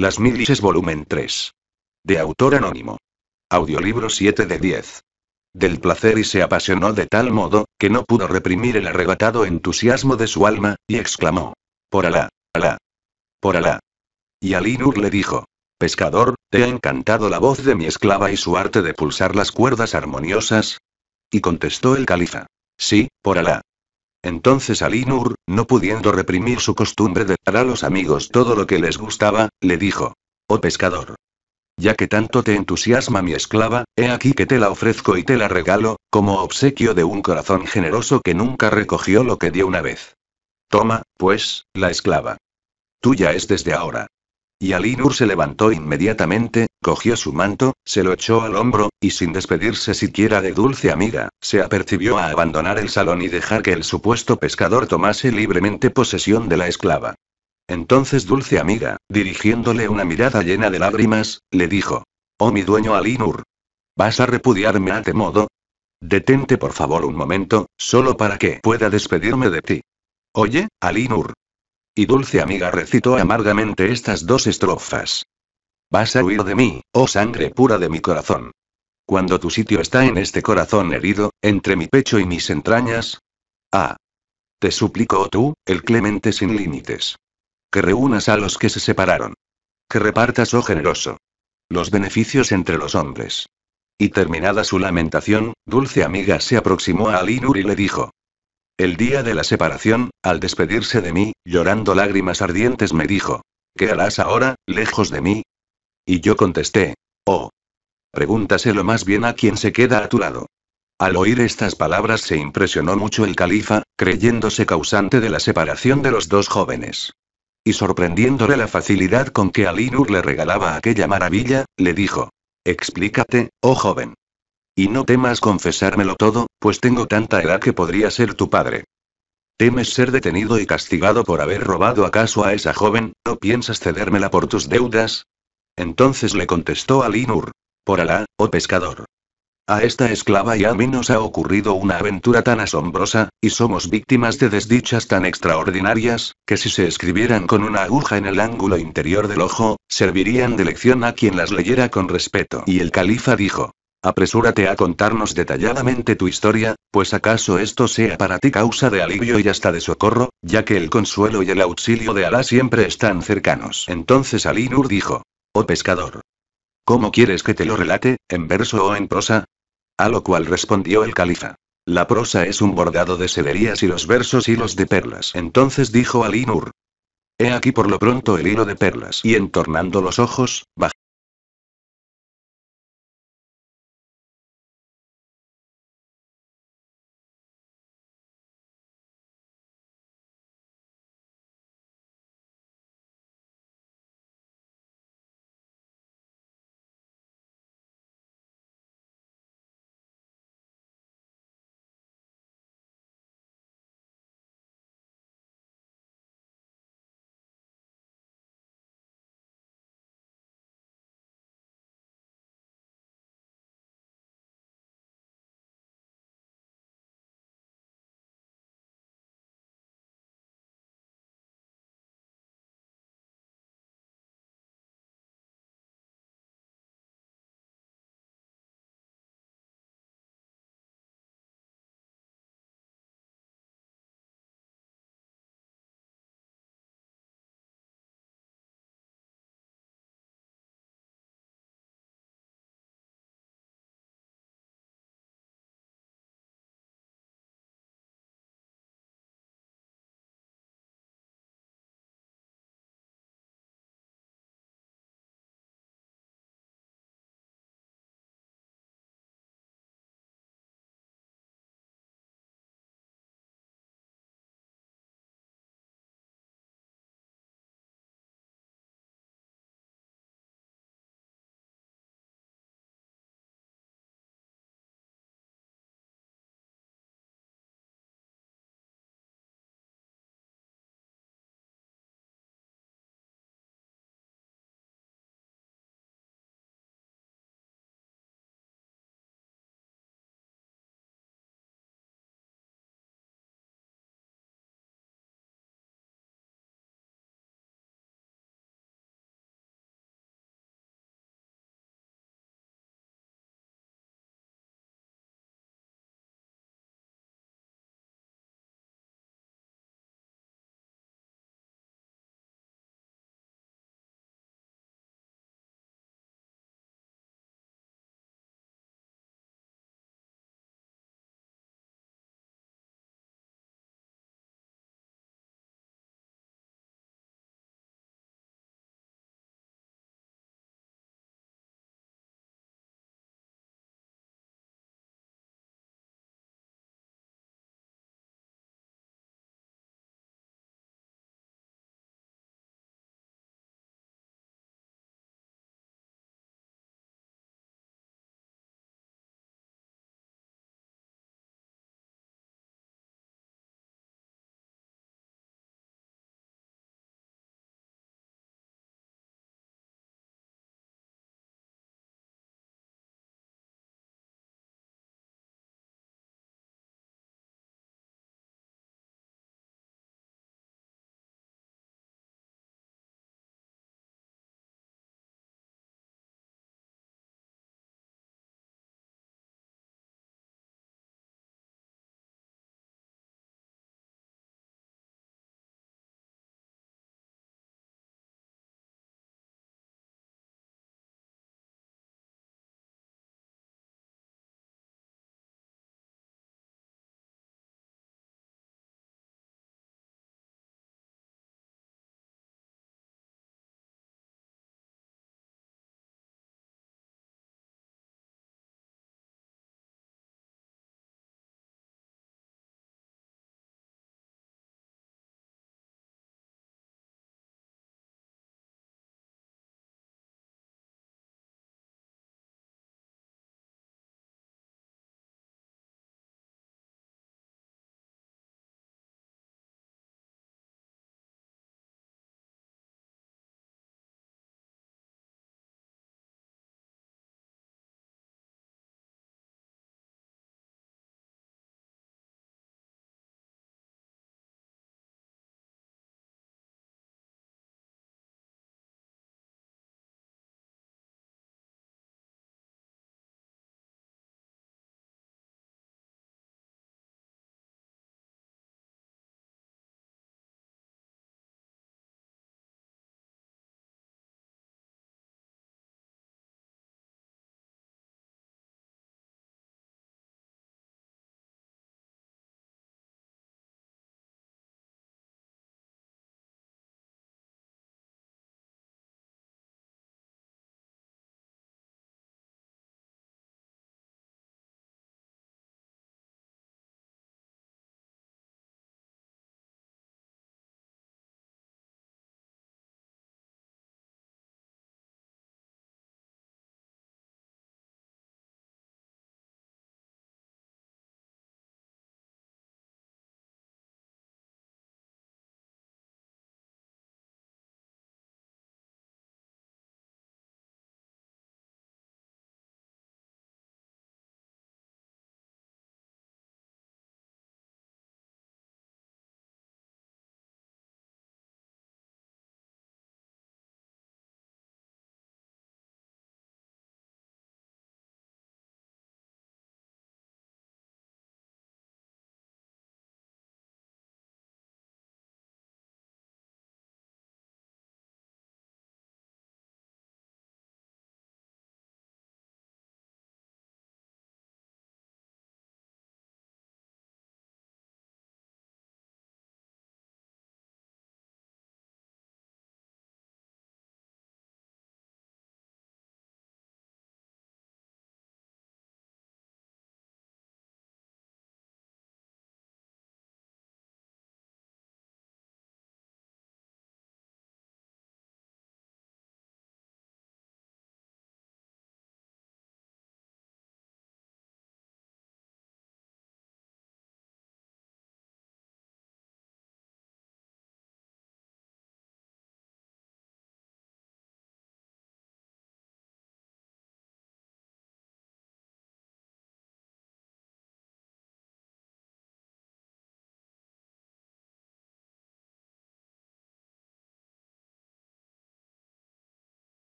Las Milices Volumen 3. De autor anónimo. Audiolibro 7 de 10. Del placer y se apasionó de tal modo, que no pudo reprimir el arrebatado entusiasmo de su alma, y exclamó. Por Alá, Alá. Por Alá. Y Alinur le dijo. Pescador, ¿te ha encantado la voz de mi esclava y su arte de pulsar las cuerdas armoniosas? Y contestó el califa. Sí, por Alá. Entonces Alinur, Nur, no pudiendo reprimir su costumbre de dar a los amigos todo lo que les gustaba, le dijo: Oh pescador. Ya que tanto te entusiasma mi esclava, he aquí que te la ofrezco y te la regalo, como obsequio de un corazón generoso que nunca recogió lo que dio una vez. Toma, pues, la esclava. Tuya es desde ahora. Y Alinur se levantó inmediatamente, cogió su manto, se lo echó al hombro, y sin despedirse siquiera de dulce amiga, se apercibió a abandonar el salón y dejar que el supuesto pescador tomase libremente posesión de la esclava. Entonces dulce amiga, dirigiéndole una mirada llena de lágrimas, le dijo, Oh mi dueño Alinur. ¿Vas a repudiarme a te este modo? Detente por favor un momento, solo para que pueda despedirme de ti. Oye, Alinur, y dulce amiga recitó amargamente estas dos estrofas. Vas a huir de mí, oh sangre pura de mi corazón. Cuando tu sitio está en este corazón herido, entre mi pecho y mis entrañas. Ah. Te suplico, oh tú, el clemente sin límites. Que reúnas a los que se separaron. Que repartas, oh generoso. Los beneficios entre los hombres. Y terminada su lamentación, dulce amiga se aproximó a Alinur y le dijo. El día de la separación, al despedirse de mí, llorando lágrimas ardientes me dijo, ¿qué harás ahora, lejos de mí? Y yo contesté, oh. Pregúntaselo más bien a quien se queda a tu lado. Al oír estas palabras se impresionó mucho el califa, creyéndose causante de la separación de los dos jóvenes. Y sorprendiéndole la facilidad con que Alinur le regalaba aquella maravilla, le dijo, Explícate, oh joven. Y no temas confesármelo todo, pues tengo tanta edad que podría ser tu padre. ¿Temes ser detenido y castigado por haber robado acaso a esa joven? ¿No piensas cedérmela por tus deudas? Entonces le contestó Alinur. Por Alá, oh pescador. A esta esclava y a mí nos ha ocurrido una aventura tan asombrosa, y somos víctimas de desdichas tan extraordinarias, que si se escribieran con una aguja en el ángulo interior del ojo, servirían de lección a quien las leyera con respeto. Y el califa dijo, Apresúrate a contarnos detalladamente tu historia, pues acaso esto sea para ti causa de alivio y hasta de socorro, ya que el consuelo y el auxilio de Alá siempre están cercanos. Entonces Alí Nur dijo, Oh pescador. ¿Cómo quieres que te lo relate, en verso o en prosa? A lo cual respondió el califa. La prosa es un bordado de sederías y los versos hilos de perlas. Entonces dijo Alí Nur. He aquí por lo pronto el hilo de perlas. Y entornando los ojos, bajó